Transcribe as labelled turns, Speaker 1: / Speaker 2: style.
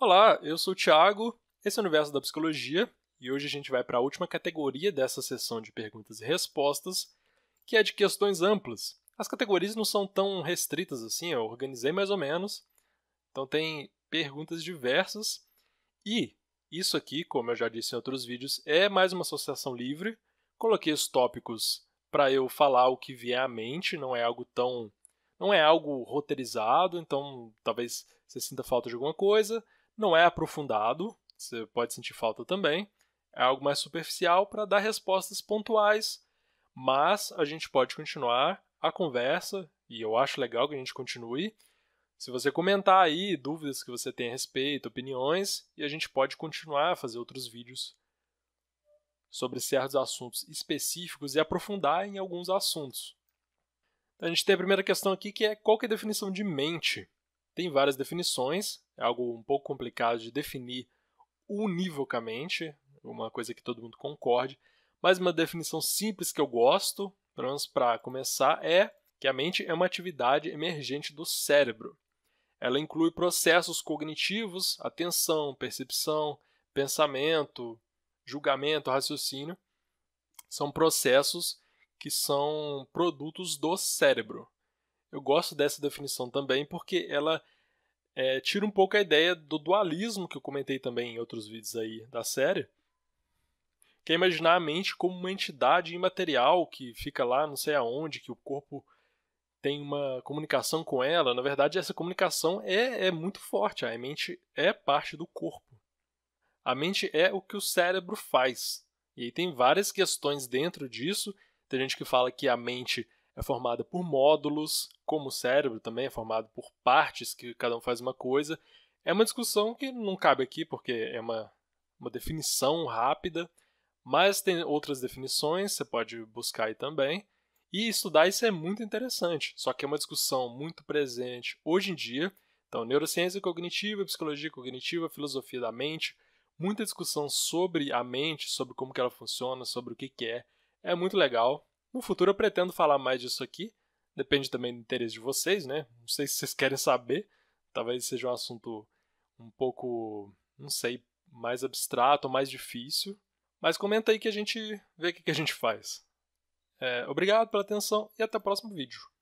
Speaker 1: Olá, eu sou o Thiago, esse é o Universo da Psicologia, e hoje a gente vai para a última categoria dessa sessão de perguntas e respostas, que é de questões amplas. As categorias não são tão restritas assim, eu organizei mais ou menos. Então tem perguntas diversas e isso aqui, como eu já disse em outros vídeos, é mais uma associação livre. Coloquei os tópicos para eu falar o que vier à mente, não é algo tão não é algo roteirizado, então talvez você sinta falta de alguma coisa, não é aprofundado, você pode sentir falta também. É algo mais superficial para dar respostas pontuais, mas a gente pode continuar a conversa e eu acho legal que a gente continue. Se você comentar aí dúvidas que você tem a respeito, opiniões, e a gente pode continuar a fazer outros vídeos sobre certos assuntos específicos e aprofundar em alguns assuntos. Então, a gente tem a primeira questão aqui que é qual que é a definição de mente? Tem várias definições, é algo um pouco complicado de definir univocamente, uma coisa que todo mundo concorde, mas uma definição simples que eu gosto, pelo menos para começar, é que a mente é uma atividade emergente do cérebro. Ela inclui processos cognitivos, atenção, percepção, pensamento, julgamento, raciocínio. São processos que são produtos do cérebro. Eu gosto dessa definição também porque ela é, tira um pouco a ideia do dualismo que eu comentei também em outros vídeos aí da série. Que é imaginar a mente como uma entidade imaterial que fica lá não sei aonde, que o corpo tem uma comunicação com ela. Na verdade, essa comunicação é, é muito forte. A mente é parte do corpo. A mente é o que o cérebro faz. E aí tem várias questões dentro disso. Tem gente que fala que a mente é formada por módulos, como o cérebro também é formado por partes, que cada um faz uma coisa. É uma discussão que não cabe aqui, porque é uma, uma definição rápida, mas tem outras definições, você pode buscar aí também. E estudar isso é muito interessante, só que é uma discussão muito presente hoje em dia. Então, neurociência cognitiva, psicologia cognitiva, filosofia da mente, muita discussão sobre a mente, sobre como que ela funciona, sobre o que, que é. É muito legal. No futuro eu pretendo falar mais disso aqui. Depende também do interesse de vocês, né? Não sei se vocês querem saber. Talvez seja um assunto um pouco, não sei, mais abstrato, mais difícil. Mas comenta aí que a gente vê o que a gente faz. É, obrigado pela atenção e até o próximo vídeo.